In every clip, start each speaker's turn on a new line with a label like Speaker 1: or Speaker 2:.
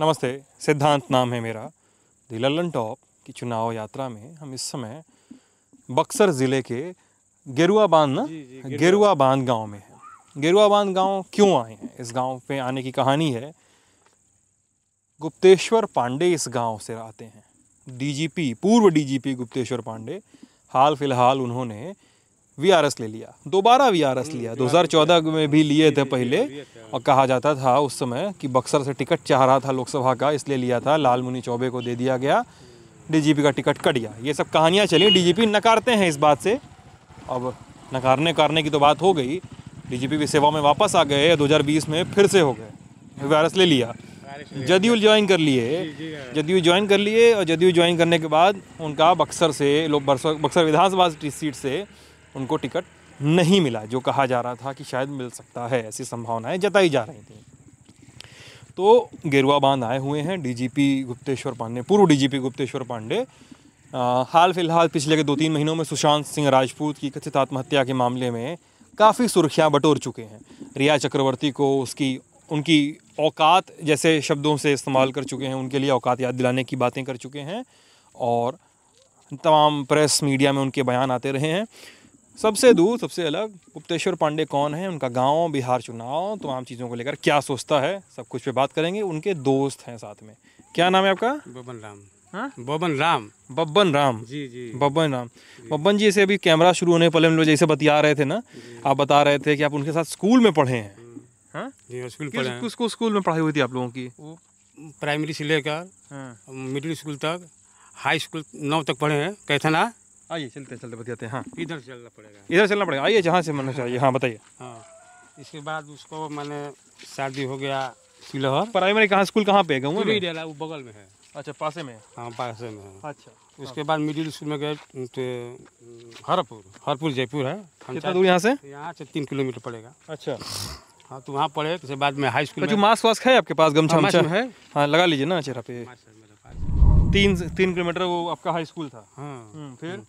Speaker 1: नमस्ते सिद्धांत नाम है मेरा दी लल्लन टॉप की चुनाव यात्रा में हम इस समय बक्सर ज़िले के गेरुआ बांध ना गेरुआ बांध गांव में है गेरुआ बांध गांव क्यों आए हैं इस गांव पे आने की कहानी है गुप्तेश्वर पांडे इस गांव से आते हैं डीजीपी पूर्व डीजीपी गुप्तेश्वर पांडे हाल फिलहाल उन्होंने वी आर एस ले लिया दोबारा वी आर एस लिया 2014 हम्म, में भी लिए थे पहले और कहा जाता था उस समय कि बक्सर से टिकट चाह रहा था लोकसभा का इसलिए लिया था लाल मुनि चौबे को दे दिया गया डीजीपी का टिकट कट गया ये सब कहानियाँ चली डीजीपी नकारते हैं इस बात से अब नकारने करने की तो बात हो गई डीजीपी की सेवा में वापस आ गए 2020 में फिर से हो गए वायरस ले लिया जदयू ज्वाइन कर लिए जदयू ज्वाइन कर लिए और जदयू ज्वाइन करने के बाद उनका बक्सर से लोग बक्सर विधानसभा सीट से उनको टिकट नहीं मिला जो कहा जा रहा था कि शायद मिल सकता है ऐसी संभावनाएं जताई जा रही थी तो गेरुआ बांध आए हुए हैं डीजीपी गुप्तेश्वर पांडे पूर्व डीजीपी गुप्तेश्वर पांडे हाल फिलहाल पिछले के दो तीन महीनों में सुशांत सिंह राजपूत की कथित आत्महत्या के मामले में काफ़ी सुर्खियां बटोर चुके हैं रिया चक्रवर्ती को उसकी उनकी औकात जैसे शब्दों से इस्तेमाल कर चुके हैं उनके लिए औकात याद दिलाने की बातें कर चुके हैं और तमाम प्रेस मीडिया में उनके बयान आते रहे हैं सबसे दूर सबसे अलग गुप्तेश्वर पांडे कौन है उनका गांव बिहार चुनाव तमाम चीज़ों को लेकर क्या सोचता है सब कुछ पे बात करेंगे उनके दोस्त हैं साथ में क्या नाम है आपका बबन राम हाँ? बबन राम बब्बन राम जी जी बब्बन राम बब्बन जी से अभी कैमरा शुरू होने पहले हम लोग जैसे बतिया रहे थे ना आप बता रहे थे कि आप उनके साथ स्कूल में पढ़े हैं
Speaker 2: हम्म। हाँ? स्कूल
Speaker 1: स्कूल में पढ़ाई हुई थी आप लोगों की
Speaker 2: प्राइमरी से लेकर हाँ। मिडिल स्कूल तक हाई स्कूल नौ तक पढ़े हैं कैथना आइए चलते चलते बताते हैं हाँ इधर चलना पड़ेगा इधर चलना पड़ेगा आइए जहाँ से मन चाहिए हाँ बताइए हाँ इसके बाद उसको मैंने शादी हो गया
Speaker 1: सिलहर प्राइमरी कहाँ स्कूल कहाँ पे है गाँव में वो बगल में है अच्छा पासे में
Speaker 2: हाँ पासे में है अच्छा उसके बाद मिडिल स्कूल में गए तो,
Speaker 1: हरपुर हरपुर जयपुर है कितना दूर यहाँ से यहाँ से तीन किलोमीटर पड़ेगा अच्छा
Speaker 2: हाँ तो वहाँ पढ़े उसके बाद में हाई स्कूल जो मास्क वास्क है
Speaker 1: आपके पास गमछा हाँ, वमछा है हाँ लगा लीजिए ना चेहरा पे
Speaker 2: तीन तीन किलोमीटर वो आपका हाई स्कूल था हाँ हम्म, फिर हम्म।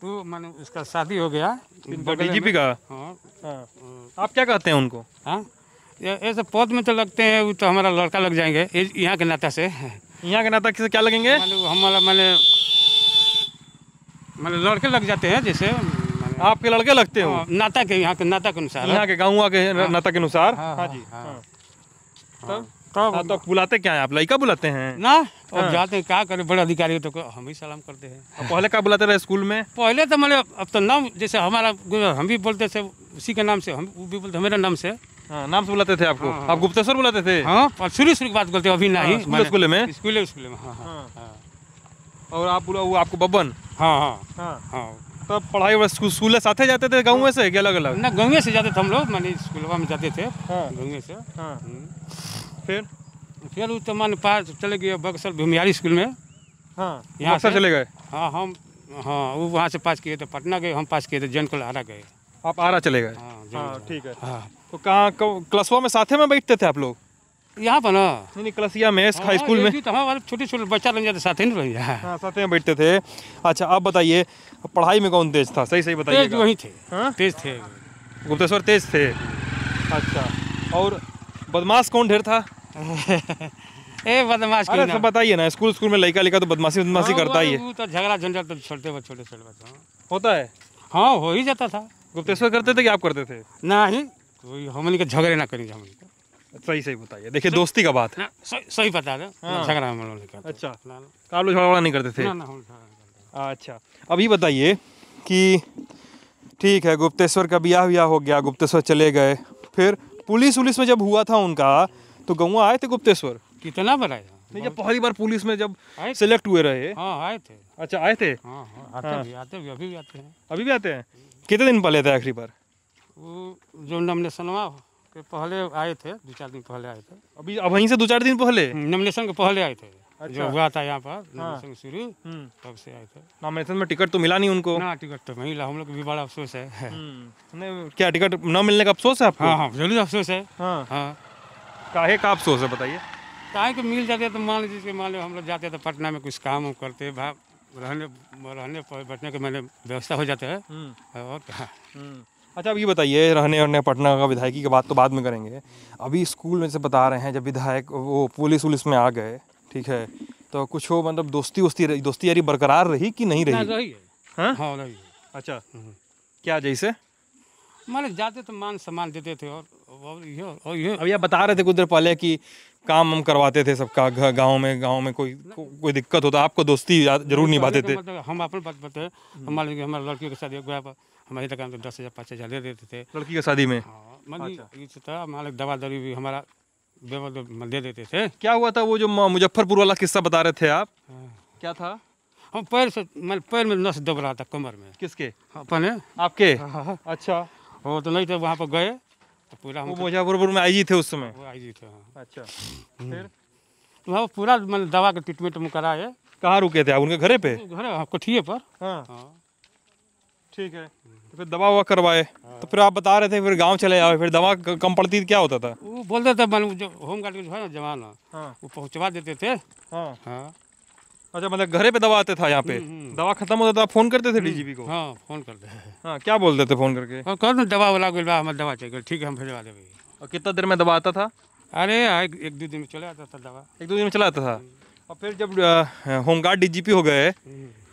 Speaker 2: तो मैंने उसका शादी हो गया बीजेपी का
Speaker 1: हाँ।, हाँ आप क्या कहते हैं उनको
Speaker 2: हाँ ऐसे पौध में तो लगते हैं वो तो हमारा लड़का लग जाएंगे यहाँ के नाता से यहाँ के नाता से क्या लगेंगे हमारा मैंने मैंने लड़के लग जाते हैं जैसे आपके लड़के लगते हो हाँ, नाता के यहाँ के नाता के अनुसार यहाँ के गाँव के हाँ। नाता के अनुसार हाँ जी हाँ, हाँ, हाँ, हाँ तो बुलाते क्या है आप लड़का बुलाते हैं ना अब हाँ। जाते हैं क्या करें बड़े अधिकारी तो हम ही सलाम करते हैं पहले क्या बुलाते रहे स्कूल में पहले तो मतलब अब तो नाम जैसे हमारा हम भी बोलते थे उसी के नाम से हम वो भी बोलते हमारे नाम से हाँ, नाम से बुलाते थे आपको हाँ, हाँ। आप गुप्तेश्वर बुलाते थे हाँ शुरू शुरू बात बोलते अभी नहीं हाँ, स्कूल स्कूल में स्कूल स्कूल में
Speaker 1: और आप बोला वो आपको बबन हाँ हाँ हाँ तो पढ़ाई स्कूल साथ जाते थे गाँव से अलग अलग ना गाँव
Speaker 2: से जाते थे हम लोग मानी स्कूल में जाते
Speaker 1: थे गाँव से
Speaker 2: हम्म। फिर फिर वो तो मान पास चले गए बक्सर भूमियारी स्कूल में हाँ यहाँ से चले गए हाँ हम हाँ वो वहाँ से पास किए थे पटना गए हम पास किए थे जैन कुल आरा गए आप आरा चले गए हाँ, हाँ,
Speaker 1: ठीक है हाँ। तो कहाँ क्लसवा में साथे में बैठते थे आप लोग यहाँ पर ना नहीं क्लसिया में हाई स्कूल में तो, छोटे छोटे बच्चा रह जाते साथ ही रह साथ में बैठते थे अच्छा आप बताइए पढ़ाई में कौन तेज था सही सही बताइए वही थे तेज थे गुप्तेश्वर तेज थे अच्छा और बदमाश कौन ढेर था ए बदमाश अरे तो बताइए ना स्कूल स्कूल में लड़का लिखा तो बदमाशी बदमाशी हाँ, करता ही है
Speaker 2: तो झगड़ा झंझट तो छोटे छोटे छोटे बच्चे होता है हाँ हो ही जाता था गुप्तेश्वर करते थे कि आप करते थे
Speaker 1: नहीं हमने के झगड़े ना करेंगे हम सही सही बताइए देखिए दोस्ती का बात है
Speaker 2: सही बता रहे हाँ। झगड़ा हम लोग
Speaker 1: अच्छा तो आप लोग झगड़ा नहीं करते थे अच्छा अभी बताइए कि ठीक है गुप्तेश्वर का ब्याह व्याह हो गया गुप्तेश्वर चले गए फिर पुलिस उलिस में जब हुआ था उनका तो गौवा आए थे गुप्तेश्वर कितना बार आए नहीं जब पहली बार पुलिस में जब सिलेक्ट हुए रहे हाँ आए थे अच्छा आए थे हाँ,
Speaker 2: हाँ, आते हाँ। भी आते भी अभी भी आते हैं
Speaker 1: अभी भी आते हैं कितने दिन पहले थे आखिरी बार वो जो नॉमिनेशन हुआ
Speaker 2: के पहले आए थे दो चार दिन पहले आए थे अभी अब वहीं से दो चार दिन पहले
Speaker 1: नॉमिनेशन के पहले आए थे
Speaker 2: अच्छा। जो हुआ था यहाँ पर हाँ। शुरू हम्म। तब से आए थे ना मैथन में टिकट तो मिला नहीं उनको ना टिकट तो नहीं मिला हम लोग भी बड़ा अफसोस है हम्म।
Speaker 1: नहीं क्या टिकट न मिलने का अफसोस है आपको हाँ हाँ जरूर अफसोस है हाँ हाँ काहे का अफसोस है बताइए
Speaker 2: काहे को मिल जाते तो मान लीजिए मान लो हम लोग जाते तो पटना में कुछ काम हम करते रहने रहने बैठने के मैंने व्यवस्था हो जाता है हम्म। और क्या
Speaker 1: अच्छा अब ये बताइए रहने वहने पटना का विधायकी की बात तो बाद में करेंगे अभी स्कूल में से बता रहे हैं जब विधायक वो पुलिस उलिस में आ गए ठीक है तो कुछ हो मतलब दोस्ती वोस्ती रही दोस्ती यारी बरकरार रही कि नहीं रही रही हाँ हाँ रही अच्छा हम्म। क्या जैसे
Speaker 2: मतलब जाते तो मान सम्मान देते थे और
Speaker 1: और ये अब यह बता रहे थे कुछ देर पहले कि काम हम करवाते थे सबका गांव में गांव में कोई को, कोई दिक्कत होता तो आपको दोस्ती जरूर तो निभाते थे
Speaker 2: मतलब हम अपन बात बताए हमारे हमारे लड़की के साथ हमारे हमारी दुकान से दस हज़ार पाँच हज़ार ले देते थे लड़की के शादी में हाँ मतलब अच्छा। तो दवा दरी भी हमारा दे देते
Speaker 1: थे क्या हुआ था वो जो मुजफ्फरपुर वाला किस्सा बता रहे थे आप हाँ।
Speaker 2: क्या था हम पैर से मैं पैर में नस दब रहा था कमर में किसके हाँ, अपने आपके हाँ, अच्छा वो तो नहीं थे वहाँ पर गए तो पूरा हम तो- मुजफ्फरपुर में आई थे उस समय आई थे अच्छा हम्म। फिर वहाँ पूरा मैंने दवा का
Speaker 1: ट्रीटमेंट हम कराए कहाँ रुके थे आप उनके घरे पे घरे कोठिए पर हाँ ठीक है तो फिर दवा हुआ करवाए हाँ। तो फिर आप बता रहे थे फिर गांव चले जाओ फिर दवा कम पड़ती क्या होता था
Speaker 2: वो बोलते थे मन जो होम गार्ड के जो है ना जवान हाँ। वो पहुंचवा देते थे हाँ हाँ अच्छा मतलब घरे पे दवा आते था यहाँ पे हम्म, हम्म। दवा खत्म होता था तो फोन करते थे हम्म। डीजीपी को हाँ फोन
Speaker 1: करते हैं हाँ क्या बोलते थे फोन करके
Speaker 2: हाँ कर दवा वाला गुलवा हमें दवा चाहिए ठीक है हम भेजवा दे और कितना देर में दवा आता था अरे हाँ, एक दो दिन में चला आता था दवा
Speaker 1: एक दो दिन में चला आता था और फिर जब होमगार्ड डी हो गए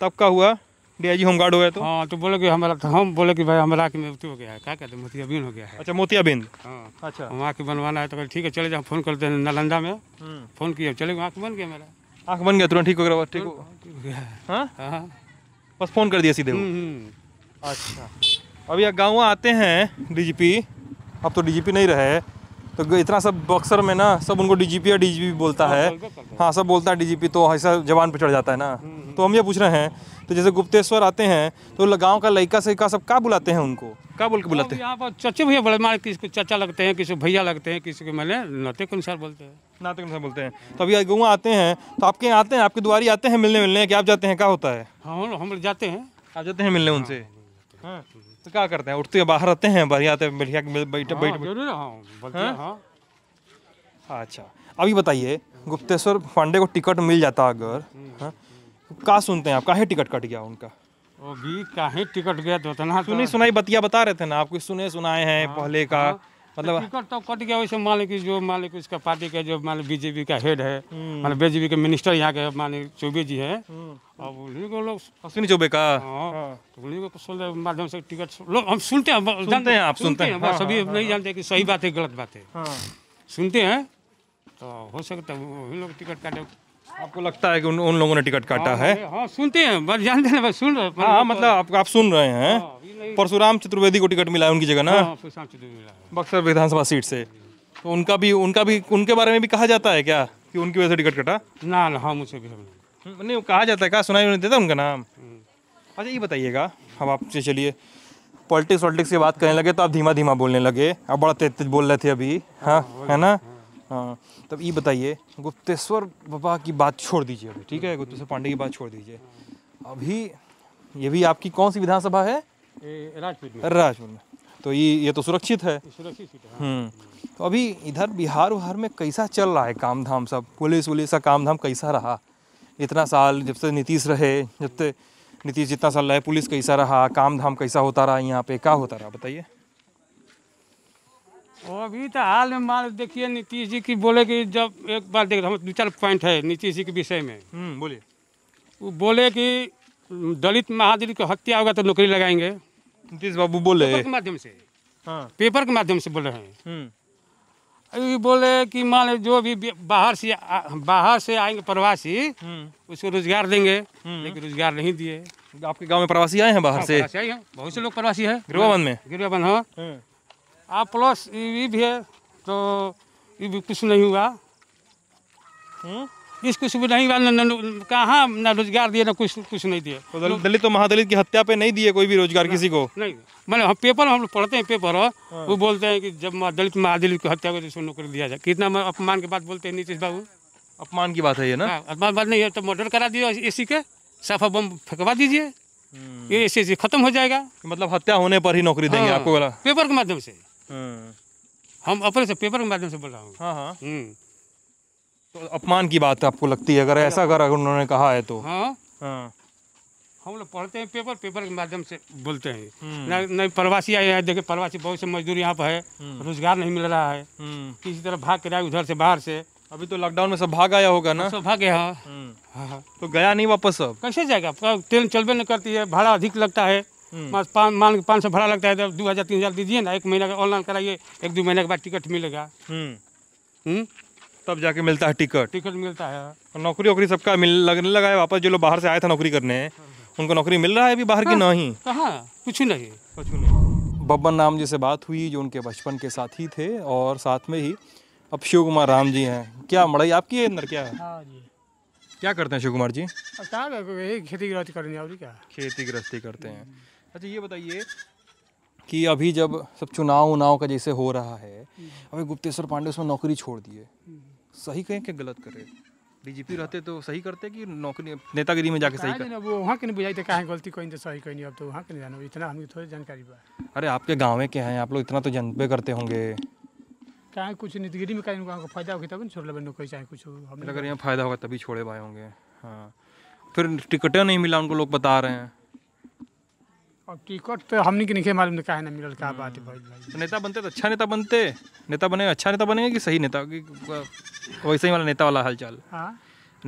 Speaker 1: तब का हुआ डीआईजी होमगार्ड हो गए तो हाँ तो
Speaker 2: बोले कि हमारा तो हम बोले कि भाई हमारा की मृत्यु हो गया है क्या कहते हैं मोतियाबिंद हो गया है अच्छा मोतियाबिंद हाँ अच्छा वहाँ की बनवाना है तो ठीक है चले जाओ फोन करते हैं नालंदा में हम्म। फोन किया चले गए आँख बन गया मेरा
Speaker 1: आँख बन गया तुरंत ठीक हो गया हाँ, ठीक हो गया हाँ? हाँ, बस फोन कर दिया सीधे हम्म,
Speaker 2: हम्म। अच्छा
Speaker 1: अभी गाँव आते हैं डी अब तो डी नहीं रहे तो इतना सब बक्सर में ना सब उनको डीजीपी या डीजीपी हाँ, बोलता है हाँ सब बोलता है डीजीपी तो ऐसा जवान पे चढ़ जाता है ना हम्म, हम्म। तो हम ये पूछ रहे हैं तो जैसे गुप्तेश्वर आते हैं तो गाँव का लड़का से सब क्या बुलाते हैं उनको क्या बोल के बुलाते हैं
Speaker 2: यहाँ पर चचे भैया बड़े मारे किसी को चाचा लगते हैं किसी भैया लगते हैं किसी को मैंने नाते के अनुसार बोलते हैं नाते के अनुसार बोलते हैं
Speaker 1: तो अभी गुआ आते हैं तो आपके आते हैं आपकी द्वारी आते हैं मिलने मिलने क्या आप जाते हैं क्या होता है
Speaker 2: हाँ हम जाते हैं आप जाते हैं मिलने उनसे
Speaker 1: हाँ, हाँ। तो क्या करते हैं उठते बाहर रहते हैं बरियाते मिलिया बैठे बैठ बैठ हाँ, हाँ, हाँ? हाँ अच्छा अभी बताइए गुप्तेश्वर पांडे को टिकट मिल जाता अगर कहा सुनते हैं आप कहा टिकट कट गया उनका
Speaker 2: अभी कहा टिकट गया तो सुनी तो-
Speaker 1: सुनाई बतिया बता रहे थे ना आपको सुने सुनाए हैं पहले का मतलब
Speaker 2: टिकट तो, तो कट गया वैसे मान लीजिए जो मान लीजिए उसका पार्टी का जो मान लीजिए बीजेपी का हेड है मान लीजिए बीजेपी के मिनिस्टर यहाँ के मान लीजिए चौबे जी है हम्म। अब उन्हीं को लोग अश्विनी चौबे का हाँ, हाँ। तो उन्हीं को सुन माध्यम से टिकट लोग हम सुनते हैं जानते हैं आप सुनते हैं सभी हाँ, नहीं जानते कि सही बात है गलत बात है सुनते हैं तो हो सकता है लोग टिकट काटे आपको
Speaker 1: लगता है कि उन, उन लोगों ने टिकट काटा हाँ, है हाँ, हाँ सुनते हैं बस जानते हैं बस सुन रहे हैं हाँ तो- मतलब आप आप सुन रहे हैं हाँ, परशुराम चतुर्वेदी को टिकट मिला है उनकी जगह ना बक्सर विधानसभा सीट से तो उनका भी उनका भी उनके बारे में भी कहा जाता है क्या कि उनकी वजह से टिकट कटा ना ना हाँ मुझे भी नहीं कहा जाता है कहा सुनाई उन्हें देता उनका नाम हम्म। अच्छा ये बताइएगा हम आपसे चलिए पॉलिटिक्स वॉलिटिक्स की बात करने लगे तो आप धीमा धीमा बोलने लगे आप बड़ा तेज तेज बोल रहे थे अभी हाँ है ना तो, हाँ तब ये बताइए गुप्तेश्वर बाबा की बात छोड़ दीजिए अभी ठीक है गुप्तेश्वर पांडे की बात छोड़ दीजिए अभी ये भी आपकी कौन सी विधानसभा है
Speaker 2: राजपुर में राजपुर में तो ये ये तो सुरक्षित है सुरक्षित हाँ। हम्म
Speaker 1: तो अभी इधर बिहार उहार में कैसा चल रहा है काम धाम सब पुलिस वुलिस का काम धाम कैसा रहा इतना साल जब से नीतीश रहे जब से नीतीश जितना साल रहे पुलिस कैसा रहा काम धाम कैसा होता रहा यहाँ पे क्या होता रहा बताइए
Speaker 2: वो अभी तो हाल में मान देखिए नीतीश जी की बोले कि जब एक बार देख हम दो चार पॉइंट है नीतीश जी के विषय में हम्म, बोलिए वो बोले कि दलित महादलित को हत्या होगा तो नौकरी लगाएंगे नीतीश बाबू बोले पेपर के माध्यम से हाँ पेपर के माध्यम से बोल रहे हैं हम्म। अभी बोले कि मान जो भी बाहर से बाहर से आएंगे प्रवासी हम्म। उसको रोजगार देंगे लेकिन रोजगार नहीं दिए आपके
Speaker 1: गांव में प्रवासी आए हैं बाहर हाँ,
Speaker 2: से बहुत से लोग प्रवासी है गिरुआबंद में गिरुआबंद हाँ आप प्लस ये भी है तो ये भी कुछ नहीं हुआ हम्म? इस कुछ भी नहीं हुआ कहाँ ना रोजगार दिए ना कुछ कुछ नहीं दिए तो दलित
Speaker 1: तो महादलित की हत्या पे नहीं दिए कोई भी रोजगार किसी को
Speaker 2: नहीं मैंने हम पेपर हम लोग पढ़ते हैं पेपर हाँ। वो बोलते हैं कि जब दलित महादलित की हत्या को तो नौकरी दिया जाए कितना अपमान की बात बोलते हैं नीतीश बाबू अपमान की बात है ये ना हाँ, अपमान बात नहीं है तो मर्डर करा दिए ए के साफा बम फेंकवा दीजिए हम्म। ये ऐसे खत्म हो जाएगा
Speaker 1: मतलब हत्या होने पर ही नौकरी देंगे हाँ। आपको वाला
Speaker 2: पेपर के माध्यम से हाँ। हम अपने से पेपर के माध्यम से बोल रहा हूँ हाँ, हाँ। हम्म। तो अपमान की
Speaker 1: बात आपको लगती है अगर ऐसा अगर उन्होंने कहा है तो
Speaker 2: हाँ हम लोग पढ़ते हैं पेपर पेपर के माध्यम से बोलते हैं हम्म। नहीं नहीं प्रवासी आए हैं देखे प्रवासी बहुत से मजदूर यहाँ पर है हम्म। रोजगार नहीं मिल रहा है किसी तरह भाग के उधर से बाहर से अभी तो लॉकडाउन में सब भाग आया होगा ना सब भाग गया तो गया नहीं वापस अब कैसे जाएगा ट्रेन तो चलबे नहीं करती है भाड़ा अधिक लगता है हम्म। मान के पाँच सौ भाड़ा लगता है तो दो हज़ार तीन हज़ार दीजिए ना एक महीना का ऑनलाइन कराइए एक दो महीने के बाद टिकट मिलेगा
Speaker 1: हम्म। हम्म? तब जाके मिलता है टिकट
Speaker 2: टिकट मिलता है और
Speaker 1: नौकरी वोकरी सबका मिल लगने लगा है वापस जो लोग बाहर से आए थे नौकरी करने उनको नौकरी मिल रहा है अभी बाहर की हाँ। नहीं कहाँ कुछ नहीं कुछ नहीं बब्बन राम जी से बात हुई जो उनके बचपन के साथी थे और साथ में ही अब शिव कुमार राम जी हैं क्या मड़ाई आपकी है अंदर क्या है हाँ क्या करते हैं शिव कुमार जी
Speaker 3: खेती गृहस्थी
Speaker 1: खेती गृहस्थी करते हैं अच्छा ये बताइए कि अभी जब सब चुनाव उनाव का जैसे हो रहा है हम्म। अभी गुप्तेश्वर पांडे उसमें नौकरी छोड़ दिए हम्म। सही कहें कि गलत करें डीजीपी हाँ। रहते तो सही करते कि नौकरी नेतागिरी में जाके सही करते
Speaker 3: वो वहाँ के नहीं बुझाई थे तो गलती कहीं तो सही कहीं अब तो वहाँ के नहीं जाना इतना हमें थोड़ी जानकारी बात
Speaker 1: अरे आपके गाँव में क्या है आप लोग इतना तो जनपे करते होंगे
Speaker 3: चाहे कुछ नीतिगिरी में कहीं वहाँ को फायदा होगी तभी छोड़ लेबे नौकरी चाहे कुछ अगर
Speaker 1: यहाँ फायदा होगा तभी छोड़े भाई होंगे हाँ फिर टिकटें नहीं मिला उनको लोग बता रहे हैं
Speaker 3: अब टिकट तो हमने के नहीं मालूम तो का है ना मिलल का बात भाई
Speaker 1: तो नेता बनते तो अच्छा नेता बनते नेता बने अच्छा नेता बनेंगे कि सही नेता कि वैसे ही वाला नेता वाला हालचाल हाँ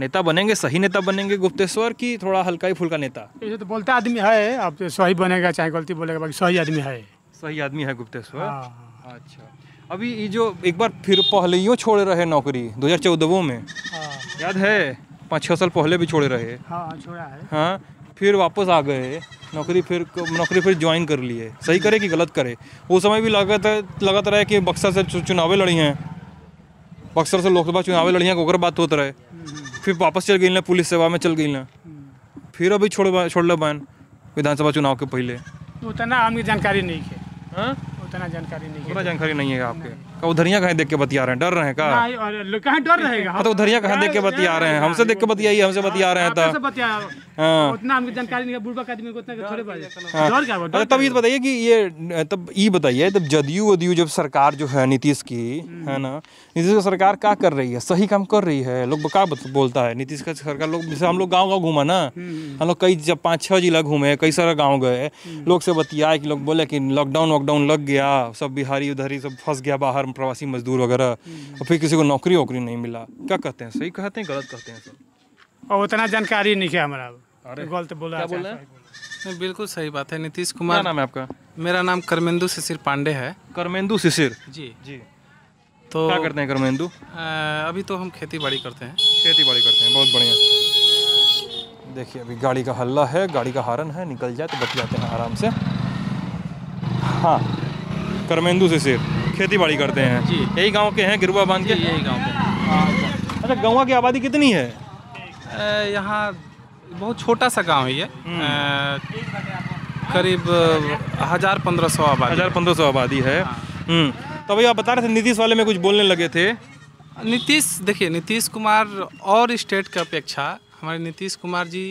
Speaker 1: नेता बनेंगे सही नेता बनेंगे गुप्तेश्वर की थोड़ा हल्का ही फुल्का नेता
Speaker 3: ये तो बोलता आदमी है अब तो सही बनेगा
Speaker 1: चाहे गलती बोलेगा बाकी सही आदमी है सही आदमी है गुप्तेश्वर हाँ। अच्छा अभी ये जो एक बार फिर पहले छोड़े रहे नौकरी दो हजार चौदह में हाँ। याद है पाँच छः साल पहले भी छोड़े रहे हाँ छोड़ा है हाँ फिर वापस आ गए नौकरी फिर नौकरी फिर ज्वाइन कर लिए सही करे कि गलत करे वो समय भी लगातार लगातार है कि बक्सर से चुनावें लड़ी हैं बक्सर से लोकसभा चुनावें लड़ी हैं ओकर बात होता रहे फिर वापस चल गई ना पुलिस सेवा में चल गई ना फिर अभी छोड़ छोड़ल बहन विधानसभा चुनाव के पहले
Speaker 3: उतना की जानकारी नहीं है हाँ? उतना जानकारी नहीं है उतना
Speaker 1: जानकारी नहीं है आपके का उधरिया कहाँ देख के बतिया रहे हैं डर रहे हैं का
Speaker 3: कहाँ डर रहेगा हाँ, तो उधरिया
Speaker 1: कहाँ देख के बतिया रहे हैं हमसे देख के बतियाइए हमसे बतिया रहे हैं तब तो। हाँ। उतना
Speaker 3: जानकारी हाँ। अच्छा,
Speaker 1: तब ये बताइए कि ये तब ये बताइए तब जदयू वदयू जब सरकार जो है नीतीश की हम्म। है ना नीतीश की सरकार क्या कर रही है सही काम कर रही है लोग क्या बोलता है नीतीश का सरकार लोग जैसे हम लोग गाँव गाँव घूमा ना हम्म, हम्म। हम लोग कई जब पाँच छः जिला घूमे कई सारा गाँव गए लोग से बतियाए कि लोग बोले कि लॉकडाउन वॉकडाउन लग गया सब बिहारी उधर ही सब फंस गया बाहर प्रवासी मजदूर वगैरह हम्म। और फिर किसी को नौकरी वोकरी नहीं मिला क्या कहते हैं सही कहते हैं गलत कहते हैं सर
Speaker 3: और उतना जानकारी नहीं है हमारा गलत बोला बोल
Speaker 4: बिल्कुल सही बात है नीतीश कुमार नाम है आपका मेरा नाम कर्मेंदु शिशिर पांडे है कर्मेंदु शिशिर जी जी
Speaker 1: तो क्या करते हैं कर्मेंदु
Speaker 4: अभी तो हम खेती बाड़ी करते हैं खेती बाड़ी करते हैं बहुत
Speaker 1: बढ़िया देखिए अभी गाड़ी का हल्ला है गाड़ी का हारन है निकल जाए तो बच जाते हैं आराम से हाँ कर्मेंदु से सिर खेती बाड़ी करते हैं यही गाँव के हैं गिरुआ बांध के यही गाँव के अच्छा गाँव की आबादी कितनी है यहाँ बहुत
Speaker 4: छोटा सा गाँव है ये हम्म। करीब हज़ार पंद्रह सौ आबादी हज़ार पंद्रह सौ आबादी है हाँ। हम्म। तो भैया आप बता रहे थे नीतीश वाले में कुछ बोलने लगे थे नीतीश देखिए नीतीश कुमार और स्टेट के अपेक्षा हमारे नीतीश कुमार जी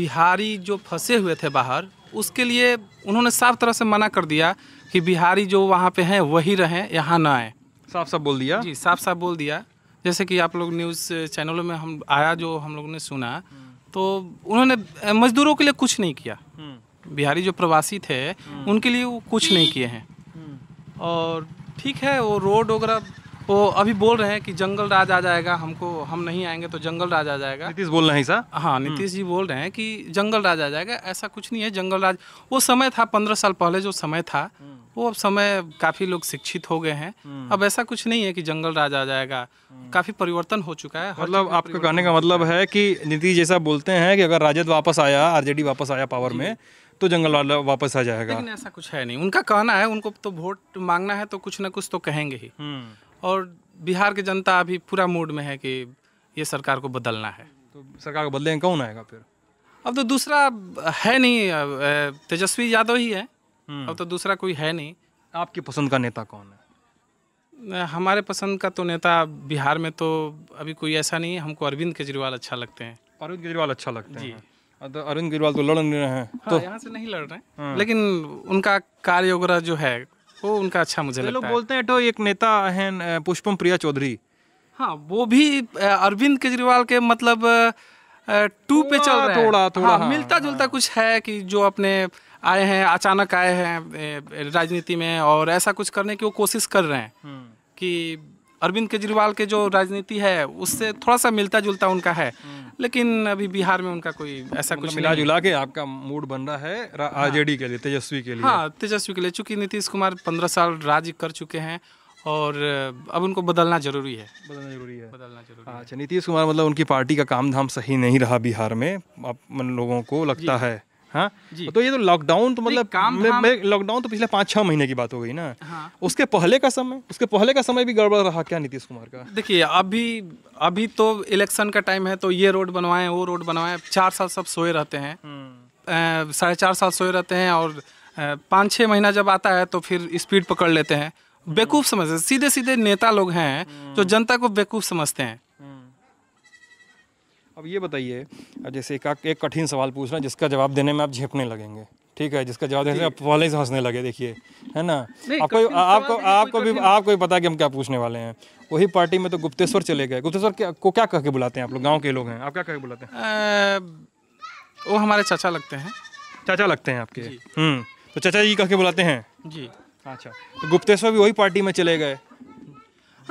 Speaker 4: बिहारी जो फंसे हुए थे बाहर उसके लिए उन्होंने साफ तरह से मना कर दिया कि बिहारी जो वहाँ पे हैं वही रहें यहाँ ना आए साफ साफ बोल दिया जी साफ साफ बोल दिया जैसे कि आप लोग न्यूज़ चैनलों में हम आया जो हम लोगों ने सुना हम्म। तो उन्होंने मजदूरों के लिए कुछ नहीं किया हम्म। बिहारी जो प्रवासी थे हम्म। उनके लिए वो कुछ नहीं किए हैं और ठीक है वो रोड वगैरह वो तो अभी बोल रहे हैं कि जंगल राज आ जाएगा हमको हम नहीं आएंगे तो जंगल राज आ जाएगा नीतीश बोल रहे हैं सर हाँ हम्म। नीतीश जी बोल रहे हैं कि जंगल राज आ जाएगा ऐसा कुछ नहीं है जंगल राज वो समय था पंद्रह साल पहले जो समय था वो अब समय काफ़ी लोग शिक्षित हो गए हैं हम्म। अब ऐसा कुछ नहीं है कि जंगल राज आ जाएगा हम्म। काफ़ी परिवर्तन हो चुका है
Speaker 1: मतलब आपके कहने का मतलब है कि नीतीश जैसा बोलते हैं कि अगर राजद वापस आया आरजेडी वापस आया पावर में तो जंगल वाला वापस आ जाएगा लेकिन
Speaker 4: ऐसा कुछ है नहीं उनका कहना है उनको तो वोट मांगना है तो कुछ ना कुछ तो कहेंगे ही और बिहार की जनता अभी पूरा मूड में है कि ये सरकार को बदलना है तो सरकार को बदलेंगे कौन आएगा फिर अब तो दूसरा है नहीं तेजस्वी यादव ही है हम्म। अब तो दूसरा कोई है नहीं
Speaker 1: आपकी पसंद का नेता कौन
Speaker 4: है हमारे पसंद का तो नेता बिहार में तो अभी कोई ऐसा नहीं है हमको अरविंद केजरीवाल अच्छा लगते हैं अरविंद केजरीवाल अच्छा लगता है
Speaker 1: हाँ, तो अरविंद केजरीवाल तो लड़ नहीं रहे हैं हाँ, तो यहाँ से नहीं लड़ रहे हैं हाँ।
Speaker 4: लेकिन उनका कार्य वगैरह जो है वो उनका अच्छा मुझे तो लगता लोग बोलते हैं तो एक नेता है पुष्पम प्रिया चौधरी हाँ वो भी अरविंद केजरीवाल के मतलब टू पे चल रहा थोड़ा थोड़ा हाँ, हाँ, मिलता जुलता हाँ, कुछ है कि जो अपने आए हैं अचानक आए हैं राजनीति में और ऐसा कुछ करने की वो कोशिश कर रहे हैं हम्म। कि अरविंद केजरीवाल के जो राजनीति है उससे थोड़ा सा मिलता जुलता उनका है हम्म। लेकिन अभी बिहार में उनका कोई ऐसा मतलब कुछ मिला जुला
Speaker 1: के आपका मूड बन रहा है हाँ। आरजेडी के लिए तेजस्वी के लिए हाँ
Speaker 4: तेजस्वी के लिए चूंकि नीतीश कुमार पंद्रह साल राज कर चुके हैं और अब उनको बदलना जरूरी है बदलना जरूरी है बदलना
Speaker 1: जरूरी हाँ, अच्छा नीतीश कुमार मतलब उनकी पार्टी का काम धाम सही नहीं रहा बिहार में अब लोगों को लगता है हाँ तो ये तो लॉकडाउन तो मतलब लॉकडाउन मतलब तो पिछले पाँच छह महीने की बात हो गई ना हाँ। उसके पहले का समय उसके पहले का समय भी गड़बड़ रहा क्या नीतीश कुमार का
Speaker 4: देखिए अभी अभी तो इलेक्शन का टाइम है तो ये रोड बनवाए वो रोड बनवाए चार साल सब सोए रहते हैं हम्म। साढ़े चार साल सोए रहते हैं और पाँच छः महीना जब आता है तो फिर स्पीड पकड़ लेते हैं बेकूफ़ समझते सीधे सीधे नेता लोग हैं हम्म। जो जनता को बेकूफ समझते हैं
Speaker 1: अब ये बताइए जैसे एक, एक कठिन सवाल पूछना जिसका जवाब देने में आप झेपने लगेंगे ठीक है जिसका जवाब देने आप पहले से हंसने लगे देखिए है ना आपको आपको आपको भी आपको भी पता कि हम क्या पूछने वाले हैं वही पार्टी में तो गुप्तेश्वर चले गए गुप्तेश्वर को क्या कह के बुलाते हैं आप लोग गाँव के लोग हैं आप क्या कह के बुलाते
Speaker 4: हैं
Speaker 1: वो हमारे चाचा लगते हैं चाचा लगते हैं आपके हम्म तो चाचा जी कह के बुलाते हैं जी अच्छा तो गुप्तेश्वर भी वही पार्टी में चले गए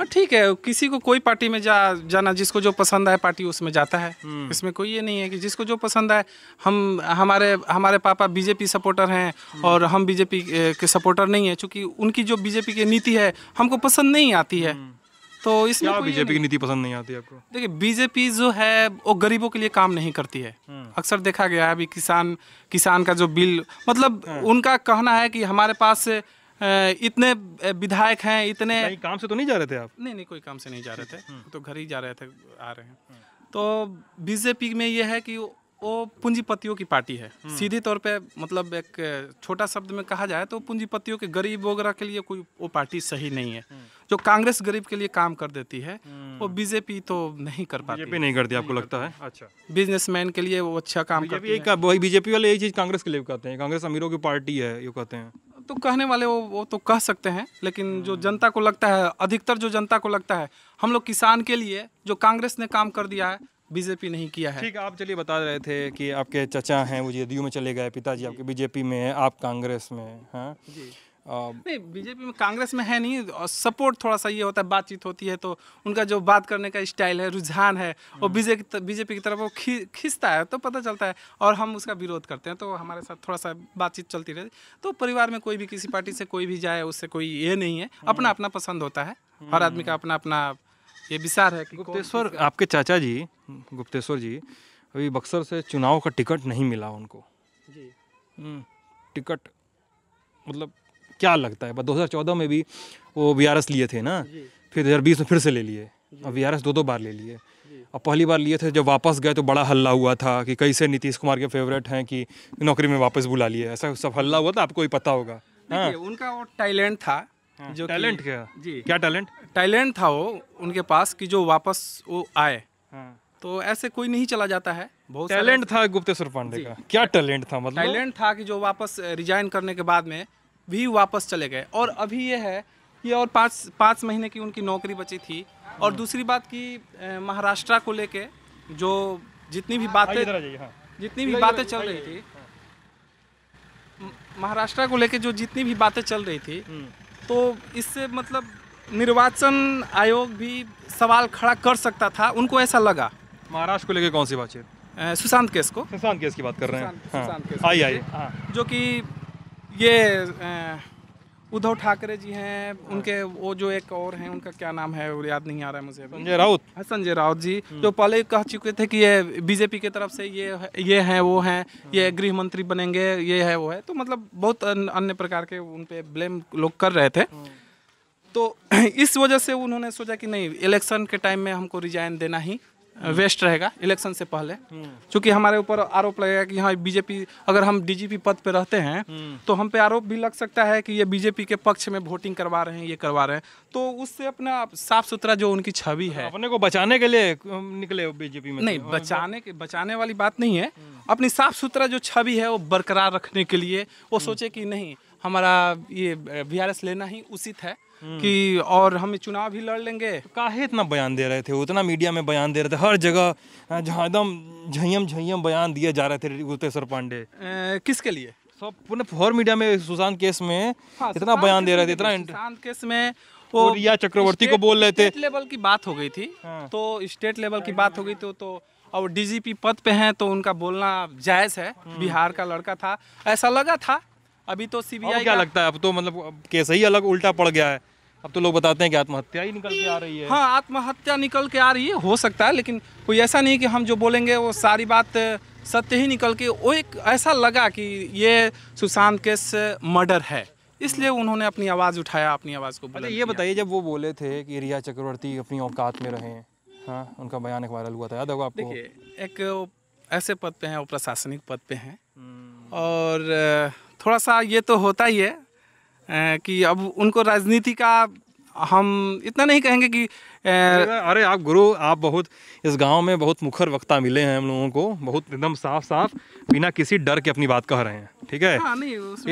Speaker 4: हाँ ठीक है किसी को कोई पार्टी में जा जाना जिसको जो पसंद आए पार्टी उसमें जाता है हम्म। इसमें कोई ये नहीं है कि जिसको जो पसंद आए हम हमारे हमारे पापा बीजेपी सपोर्टर हैं हम्म। और हम बीजेपी के सपोर्टर नहीं है चूँकि उनकी जो बीजेपी की नीति है हमको पसंद नहीं आती है हम्म। तो इसमें बीजेपी की नीति
Speaker 1: पसंद नहीं आती आपको
Speaker 4: देखिए बीजेपी जो है वो गरीबों के लिए काम नहीं करती है अक्सर देखा गया है अभी किसान किसान का जो बिल मतलब हाँ। उनका कहना है कि हमारे पास इतने विधायक हैं इतने काम से तो नहीं जा रहे थे आप नहीं नहीं कोई काम से नहीं जा रहे थे हम्म। तो घर ही जा रहे थे आ रहे हैं हम्म। तो बीजेपी में ये है कि वो पूंजीपतियों की पार्टी है हम्म। सीधे तौर पे मतलब एक छोटा शब्द में कहा जाए तो पूंजीपतियों के गरीब वगैरह के लिए कोई वो पार्टी सही नहीं है जो कांग्रेस गरीब के लिए काम कर देती है वो बीजेपी तो नहीं कर पाती बीजेपी नहीं
Speaker 1: करती आपको लगता है अच्छा
Speaker 4: बिजनेसमैन के लिए वो अच्छा काम करती है बीजेपी वाले यही चीज कांग्रेस के लिए कहते हैं कांग्रेस अमीरों की पार्टी
Speaker 1: है ये कहते हैं
Speaker 4: तो कहने वाले वो वो तो कह सकते हैं लेकिन जो हम्म। जनता को लगता है अधिकतर जो जनता को लगता है हम लोग किसान के लिए जो कांग्रेस ने काम कर दिया है बीजेपी नहीं किया है ठीक
Speaker 1: आप चलिए बता रहे थे कि आपके चचा हैं वो जेडीयू में चले गए पिताजी आपके बीजेपी में है आप कांग्रेस में हैं हाँ? Um, नहीं बीजेपी में कांग्रेस में है नहीं और सपोर्ट थोड़ा सा
Speaker 4: ये होता है बातचीत होती है तो उनका जो बात करने का स्टाइल है रुझान है वो हम्म। बीजेपी बीजेपी की तरफ वो खींचता है तो पता चलता है और हम उसका विरोध करते हैं तो हमारे साथ थोड़ा सा बातचीत चलती रहती तो परिवार में कोई भी किसी पार्टी से कोई भी जाए उससे कोई ये नहीं है हम्म। अपना अपना पसंद होता है हर आदमी का हम्म। अपना अपना ये विचार है कि
Speaker 1: गुप्तेश्वर आपके चाचा जी गुप्तेश्वर जी अभी बक्सर से चुनाव का टिकट नहीं मिला उनको जी टिकट मतलब क्या लगता है दो हज़ार चौदह में भी वो बी लिए थे ना फिर दो में फिर से ले लिए और बी दो दो बार ले लिए अब पहली बार लिए थे जब वापस गए तो बड़ा हल्ला हुआ था कि कई से नीतीश कुमार के फेवरेट हैं कि नौकरी में वापस बुला लिए ऐसा सब हल्ला हुआ था आपको ही पता होगा हाँ।
Speaker 4: उनका वो टैलेंट था हाँ। जो टैलेंट क्या जी क्या टैलेंट टैलेंट था वो उनके पास कि जो वापस वो आए
Speaker 1: हाँ। तो ऐसे कोई नहीं चला जाता है
Speaker 4: बहुत टैलेंट था
Speaker 1: गुप्तेश्वर पांडे का क्या टैलेंट था मतलब टैलेंट
Speaker 4: था कि जो वापस रिजाइन करने के बाद में भी वापस चले गए और अभी ये है कि और पाँच पाँच महीने की उनकी नौकरी बची थी और दूसरी बात कि महाराष्ट्र को लेके जो जितनी भी बातें हाँ। जितनी भी बातें चल रही थी हाँ। महाराष्ट्र को लेके जो जितनी भी बातें चल रही थी हम्म। तो इससे मतलब निर्वाचन आयोग भी सवाल खड़ा कर सकता था उनको ऐसा लगा
Speaker 1: महाराष्ट्र को लेके कौन सी बातचीत सुशांत केस को सुशांत केस की बात कर रहे हैं हाँ। आइए आइए जो कि
Speaker 4: ये उद्धव ठाकरे जी हैं उनके वो जो एक और हैं उनका क्या नाम है वो याद नहीं आ रहा है मुझे संजय राउत हाँ संजय राउत जी हम्म। जो पहले कह चुके थे कि ये बीजेपी की तरफ से ये ये हैं वो हैं हाँ। ये गृह मंत्री बनेंगे ये है वो है तो मतलब बहुत अन्य प्रकार के उन पर ब्लेम लोग कर रहे थे हाँ। तो इस वजह से उन्होंने सोचा कि नहीं इलेक्शन के टाइम में हमको रिजाइन देना ही वेस्ट रहेगा इलेक्शन से पहले क्योंकि हमारे ऊपर आरोप लगेगा कि हाँ बीजेपी अगर हम डीजीपी पद पे रहते हैं तो हम पे आरोप भी लग सकता है कि ये बीजेपी के पक्ष में वोटिंग करवा रहे हैं ये करवा रहे हैं तो उससे अपना साफ सुथरा जो उनकी छवि है अपने को बचाने के लिए
Speaker 1: निकले बीजेपी में नहीं
Speaker 4: बचाने के बचाने वाली बात नहीं है अपनी साफ सुथरा जो छवि है वो बरकरार रखने के लिए वो सोचे कि नहीं हमारा ये बी लेना ही उचित है कि
Speaker 1: और हम चुनाव ही लड़ लेंगे काहे इतना बयान दे रहे थे उतना मीडिया में बयान दे रहे थे हर जगह जहाँ एकदम झयम झयम बयान दिए जा रहे थे गुप्तेश्वर पांडे
Speaker 4: किसके लिए सब
Speaker 1: पूरे फॉर मीडिया में सुशांत केस में हाँ, इतना बयान दे रहे थे इतना सुशांत
Speaker 4: केस में वो रिया चक्रवर्ती को बोल रहे थे लेवल की बात हो गई थी हाँ। तो स्टेट लेवल की बात हो गई थी तो और तो डीजीपी पद पे हैं तो उनका बोलना जायज है हम्म। बिहार का लड़का था ऐसा लगा था अभी तो सीबीआई क्या लगता
Speaker 1: है अब तो मतलब केस ही अलग उल्टा पड़ गया है अब तो लोग बताते हैं कि आत्महत्या ही निकल के आ रही है
Speaker 4: हाँ आत्महत्या निकल के आ रही है हो सकता है लेकिन कोई ऐसा नहीं कि हम जो बोलेंगे वो सारी बात सत्य ही निकल के वो एक ऐसा लगा कि ये सुशांत केस मर्डर है इसलिए उन्होंने अपनी आवाज़ उठाया अपनी आवाज़ को अच्छा, बोले ये
Speaker 1: बताइए जब वो बोले थे कि रिया चक्रवर्ती अपनी औकात में रहे हाँ उनका बयान एक वायरल हुआ था याद होगा आपको
Speaker 4: देखिए एक ऐसे पद पे हैं वो प्रशासनिक पद पे हैं
Speaker 1: हम्म। और थोड़ा सा
Speaker 4: ये तो होता ही है कि अब उनको राजनीति का हम इतना नहीं
Speaker 1: कहेंगे कि अरे आप गुरु आप बहुत इस गांव में बहुत मुखर वक्ता मिले हैं हम लोगों को बहुत एकदम साफ साफ बिना किसी डर के अपनी बात कह रहे हैं ठीक है हाँ,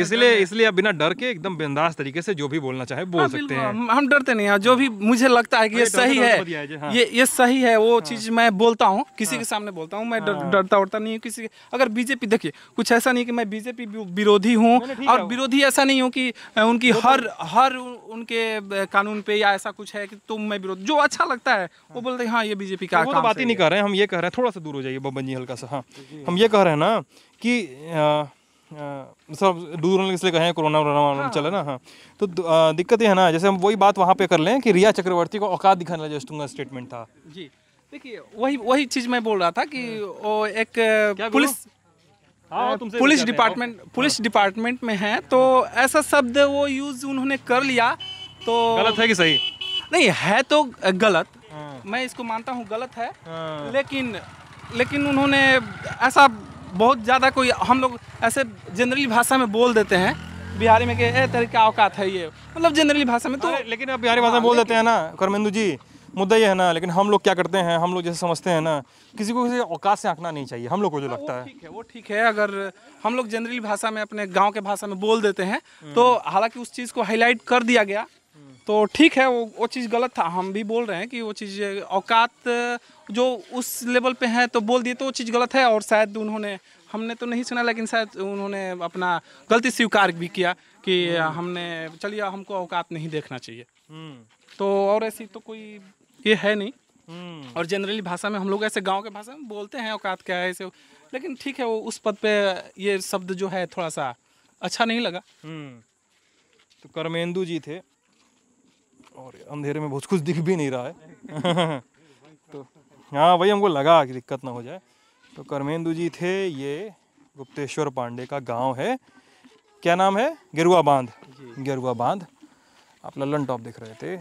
Speaker 1: इसलिए इसलिए आप बिना डर के एकदम बिंदास तरीके से जो भी बोलना चाहे बोल हाँ, सकते हैं हम डरते नहीं हैं जो भी मुझे
Speaker 4: लगता है कि ये सही तो है हाँ। ये ये सही है वो चीज़ मैं बोलता हूँ किसी के सामने बोलता हूँ मैं डरता उड़ता नहीं हूँ किसी अगर बीजेपी देखिए कुछ ऐसा नहीं कि मैं बीजेपी विरोधी हूँ और विरोधी ऐसा नहीं हूँ कि उनकी तो हर हर उनके कानून पे या ऐसा कुछ है कि तुम मैं विरोध जो अच्छा लगता है हाँ। वो बोलते हैं हाँ ये बीजेपी का तो वो तो बात ही नहीं कर
Speaker 1: रहे हैं हम ये कह रहे हैं थोड़ा सा दूर हो जाइए बब्बन जी हल्का सा हाँ हम ये कह रहे हैं ना कि सब दूर होने इसलिए कहें कोरोना वोना हाँ। चले ना हाँ, हाँ। तो दिक्कत ये है ना जैसे हम वही बात वहाँ पे कर लें कि रिया चक्रवर्ती को औकात दिखाने वाला जस्टूंगा स्टेटमेंट था
Speaker 4: जी देखिए वही वही चीज़ मैं बोल रहा था कि हाँ। वो एक पुलिस हाँ, पुलिस डिपार्टमेंट पुलिस डिपार्टमेंट में है तो ऐसा शब्द वो यूज उन्होंने कर लिया तो गलत है कि सही नहीं है तो गलत हाँ। मैं इसको मानता हूँ गलत है हाँ। लेकिन लेकिन उन्होंने ऐसा बहुत ज़्यादा कोई हम लोग ऐसे जनरली भाषा में बोल देते हैं बिहारी में कि ए का औकात है ये
Speaker 1: मतलब जनरली भाषा में तो लेकिन आप बिहारी भाषा में बोल हाँ, देते हैं ना कर्मेंदु जी मुद्दा ये है ना लेकिन हम लोग क्या करते हैं हम लोग जैसे समझते हैं ना किसी को किसी औकात से आंकना नहीं चाहिए हम लोग को जो लगता है ठीक है वो ठीक है अगर हम लोग जनरली भाषा में अपने गाँव के भाषा में बोल
Speaker 4: देते हैं हम्म। तो हालांकि उस चीज़ को हाईलाइट कर दिया गया तो ठीक है वो वो चीज़ गलत था हम भी बोल रहे हैं कि वो चीज़ औकात जो उस लेवल पे है तो बोल दिए तो वो चीज़ गलत है और शायद उन्होंने हमने तो नहीं सुना लेकिन शायद उन्होंने अपना गलती स्वीकार भी किया कि हमने चलिए हमको औकात नहीं देखना चाहिए हम्म। तो और ऐसी तो कोई ये है नहीं हम्म। और जनरली भाषा में हम लोग ऐसे गांव के भाषा में बोलते हैं औकात क्या है ऐसे लेकिन ठीक है वो उस पद पे ये शब्द जो है थोड़ा सा अच्छा नहीं लगा
Speaker 1: हम्म। तो कर्मेंदु जी थे और अंधेरे में बहुत कुछ दिख भी नहीं रहा है तो हाँ वही हमको लगा कि दिक्कत ना हो जाए तो कर्मेंदु जी थे ये गुप्तेश्वर पांडे का गांव है क्या नाम है गिरुआ बांध गिरुआ बांध आप लल्लन टॉप दिख रहे थे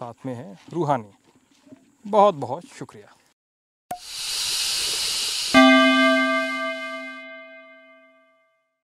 Speaker 1: साथ में है रूहानी बहुत बहुत शुक्रिया